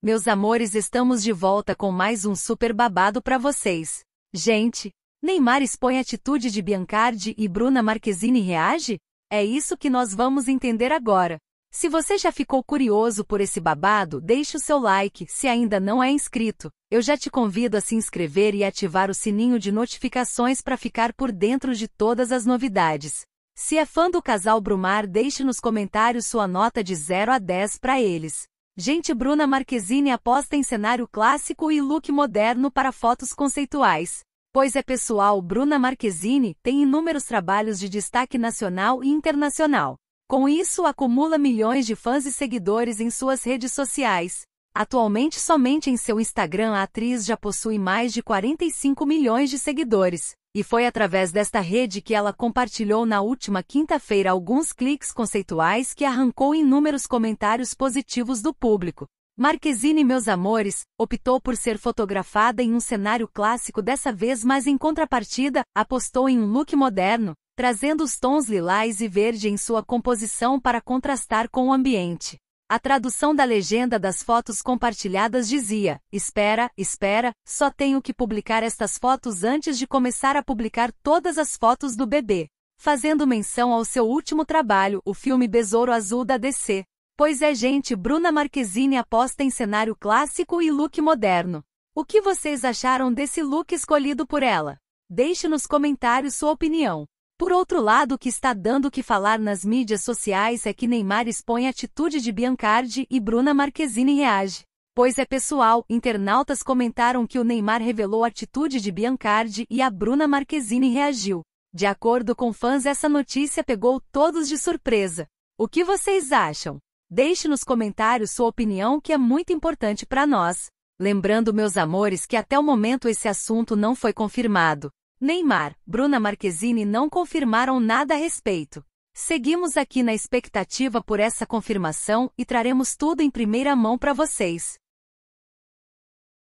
Meus amores, estamos de volta com mais um super babado para vocês. Gente, Neymar expõe atitude de Biancardi e Bruna Marquezine reage? É isso que nós vamos entender agora. Se você já ficou curioso por esse babado, deixe o seu like. Se ainda não é inscrito, eu já te convido a se inscrever e ativar o sininho de notificações para ficar por dentro de todas as novidades. Se é fã do casal Brumar, deixe nos comentários sua nota de 0 a 10 para eles. Gente Bruna Marquezine aposta em cenário clássico e look moderno para fotos conceituais. Pois é pessoal, Bruna Marquezine tem inúmeros trabalhos de destaque nacional e internacional. Com isso, acumula milhões de fãs e seguidores em suas redes sociais. Atualmente, somente em seu Instagram, a atriz já possui mais de 45 milhões de seguidores e foi através desta rede que ela compartilhou na última quinta-feira alguns cliques conceituais que arrancou inúmeros comentários positivos do público. Marquesine, Meus Amores optou por ser fotografada em um cenário clássico dessa vez, mas em contrapartida, apostou em um look moderno, trazendo os tons lilás e verde em sua composição para contrastar com o ambiente. A tradução da legenda das fotos compartilhadas dizia: Espera, espera, só tenho que publicar estas fotos antes de começar a publicar todas as fotos do bebê. Fazendo menção ao seu último trabalho, o filme Besouro Azul da DC. Pois é, gente, Bruna Marquezine aposta em cenário clássico e look moderno. O que vocês acharam desse look escolhido por ela? Deixe nos comentários sua opinião. Por outro lado, o que está dando o que falar nas mídias sociais é que Neymar expõe a atitude de Biancardi e Bruna Marquezine reage. Pois é pessoal, internautas comentaram que o Neymar revelou a atitude de Biancardi e a Bruna Marquezine reagiu. De acordo com fãs, essa notícia pegou todos de surpresa. O que vocês acham? Deixe nos comentários sua opinião que é muito importante para nós. Lembrando, meus amores, que até o momento esse assunto não foi confirmado. Neymar, Bruna Marquezine não confirmaram nada a respeito. Seguimos aqui na expectativa por essa confirmação e traremos tudo em primeira mão para vocês.